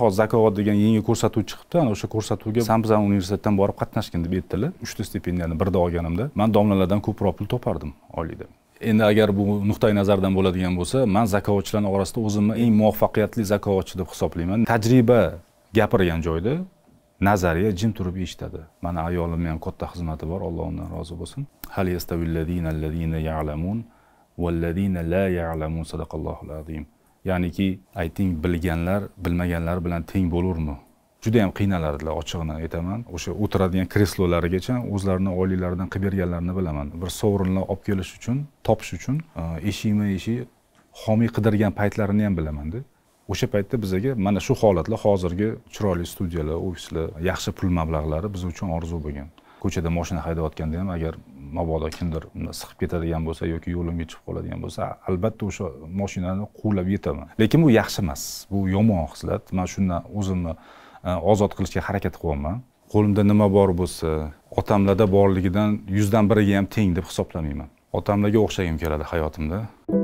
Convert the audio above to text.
hozir zakovat degan yangi ko'rsatuv chiqibdi ana o'sha ko'rsatuvga samzan universitetdan borib qatnashgin deb aytdilar uchta stipendiyani birda olganimda man domlalardan ko'proq pul topardim oylikda endi agar bu nuqtai nazardan bo'ladigan bo'lsa man zakovatchilarni orasida o'zimni eng muvaffaqiyatli zakovatchi deb hisoblayman tajriba gapirgan joyda nazariya jim turib eshitadi mani ayolimni ham katta xizmati bor alloh undan rozi bo'lsin hal ya'lamun la ya'lamun azim ya'niki ayting bilganlar bilmaganlar bilan teng bo'lurmi juda yam qiynaladilar ochig'ini aytaman o'sha o'tiradigan kreslolarigacha o'zlarini oliylaridan qilib berganlarini bilaman bir sovrinlar olib kelish uchun topish uchun e, eshikma eshik homiy qidirgan paytlarini ham bilamanda o'sha paytda bizaga mana shu holatlar hozirgi chiroyli studiyalar ofislar yaxshi pul mablag'lari biz uchun orzu bo'lgan ko'chada moshina haydayotganda ham agar mabodo kimdir siqib ketadigan bo'lsa yoki yo'limga chiqib qoladigan bo'lsa albatta o'sha moshinani quvlab yetaman lekin bu yaxshi emas bu yomon xislat man shundan o'zimni e, ozod qilishga harakat qilyapman qo'limda nima bor bo'lsa otamlarda borligidan yuzdan biriga ham teng deb hisoblamayman otamlarga o'xshagim keladi hayotimda